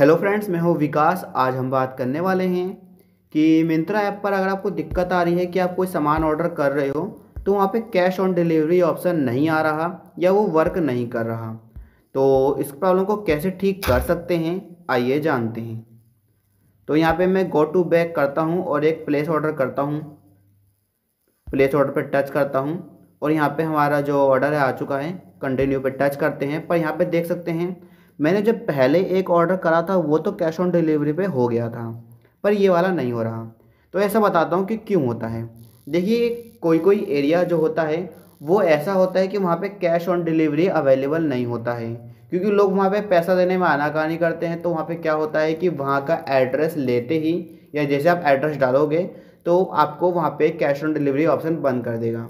hello friends मैं हूँ विकास आज हम बात करने वाले हैं कि मिंत्रा ऐप पर अगर आपको दिक्कत आ रही है कि आप कोई सामान ऑर्डर कर रहे हो तो वहाँ पे कैश ऑन डिलीवरी ऑप्शन नहीं आ रहा या वो वर्क नहीं कर रहा तो इस प्रॉब्लम को कैसे ठीक कर सकते हैं आइए जानते हैं तो यहाँ पे मैं गो टू बैक करता हूँ और एक प्लेस ऑर्डर करता हूँ प्लेस ऑर्डर पर टच करता हूँ और यहाँ पर हमारा जो ऑर्डर है आ चुका है कंटिन्यू पर टच करते हैं पर यहाँ पर देख सकते हैं मैंने जब पहले एक ऑर्डर करा था वो तो कैश ऑन डिलीवरी पे हो गया था पर ये वाला नहीं हो रहा तो ऐसा बताता हूँ कि क्यों होता है देखिए कोई कोई एरिया जो होता है वो ऐसा होता है कि वहाँ पे कैश ऑन डिलीवरी अवेलेबल नहीं होता है क्योंकि लोग वहाँ पे पैसा देने में आनाकानी करते हैं तो वहाँ पे क्या होता है कि वहाँ का एड्रेस लेते ही या जैसे आप एड्रेस डालोगे तो आपको वहाँ पे कैश ऑन डिलीवरी ऑप्शन बंद कर देगा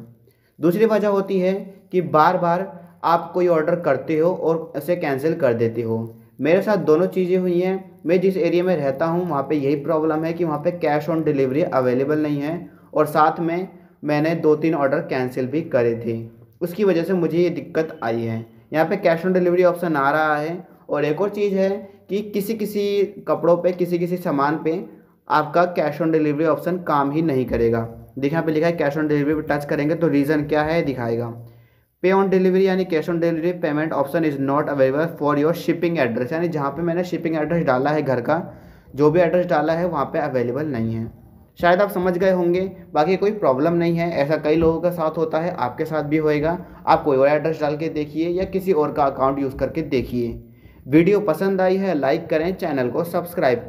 दूसरी वजह होती है कि बार बार आप कोई ऑर्डर करते हो और उसे कैंसिल कर देते हो मेरे साथ दोनों चीज़ें हुई हैं मैं जिस एरिया में रहता हूँ वहाँ पे यही प्रॉब्लम है कि वहाँ पे कैश ऑन डिलीवरी अवेलेबल नहीं है और साथ में मैंने दो तीन ऑर्डर कैंसिल भी करे थे उसकी वजह से मुझे ये दिक्कत आई है यहाँ पे कैश ऑन डिलीवरी ऑप्शन आ रहा है और एक और चीज़ है कि किसी किसी कपड़ों पे किसी किसी सामान पे आपका कैश ऑन डिलीवरी ऑप्शन काम ही नहीं करेगा देखिए यहाँ पे लिखा है कैश ऑन डिलीवरी पर टच करेंगे तो रीज़न क्या है दिखाएगा पे ऑन डिलीवरी यानी cash on delivery payment option is not available for your shipping address यानी जहाँ पे मैंने शिपिंग एड्रेस डाला है घर का जो भी एड्रेस डाला है वहाँ पे अवेलेबल नहीं है शायद आप समझ गए होंगे बाकी कोई प्रॉब्लम नहीं है ऐसा कई लोगों के साथ होता है आपके साथ भी होएगा आप कोई और एड्रेस डाल के देखिए या किसी और का अकाउंट यूज़ करके देखिए वीडियो पसंद आई है लाइक करें चैनल को सब्सक्राइब करें